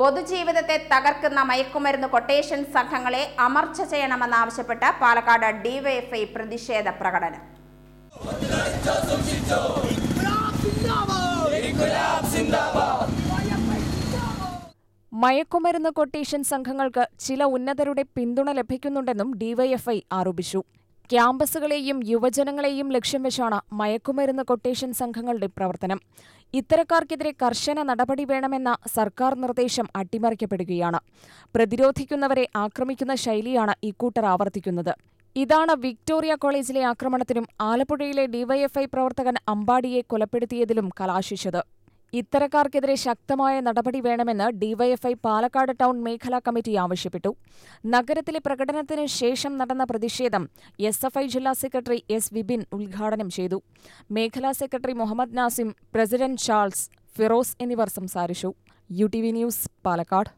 പൊതുജീവിതത്തെ തകർക്കുന്ന മയക്കുമരുന്ന് കൊട്ടേഷൻ സംഘങ്ങളെ അമർച്ച ചെയ്യണമെന്നാവശ്യപ്പെട്ട് പാലക്കാട് ഡിവൈഎഫ്ഐ പ്രതിഷേധ പ്രകടനം മയക്കുമരുന്ന് കൊട്ടേഷൻ സംഘങ്ങൾക്ക് ചില ഉന്നതരുടെ പിന്തുണ ലഭിക്കുന്നുണ്ടെന്നും ഡിവൈഎഫ്ഐ ആരോപിച്ചു ക്യാമ്പസുകളെയും യുവജനങ്ങളെയും ലക്ഷ്യം വെച്ചാണ് മയക്കുമരുന്ന് കൊട്ടേഷൻ സംഘങ്ങളുടെ പ്രവർത്തനം ഇത്തരക്കാർക്കെതിരെ കർശന നടപടി വേണമെന്ന സർക്കാർ നിർദ്ദേശം അട്ടിമറിക്കപ്പെടുകയാണ് പ്രതിരോധിക്കുന്നവരെ ആക്രമിക്കുന്ന ശൈലിയാണ് ഇക്കൂട്ടർ ആവർത്തിക്കുന്നത് ഇതാണ് വിക്ടോറിയ കോളേജിലെ ആക്രമണത്തിനും ആലപ്പുഴയിലെ ഡിവൈഎഫ്ഐ പ്രവർത്തകൻ അമ്പാടിയെ കൊലപ്പെടുത്തിയതിലും കലാശിച്ചത് ഇത്തരക്കാർക്കെതിരെ ശക്തമായ നടപടി വേണമെന്ന് ഡിവൈഎഫ്ഐ പാലക്കാട് ടൗൺ മേഖലാ കമ്മിറ്റി ആവശ്യപ്പെട്ടു നഗരത്തിലെ പ്രകടനത്തിനു ശേഷം നടന്ന പ്രതിഷേധം എസ് എഫ് ഐ ജില്ലാ സെക്രട്ടറി എസ് വിബിൻ ഉദ്ഘാടനം ചെയ്തു മേഖലാ secretary Muhammad Nasim president Charles Firoz എന്നിവർ സംസാരിച്ചു U T V news Palakkad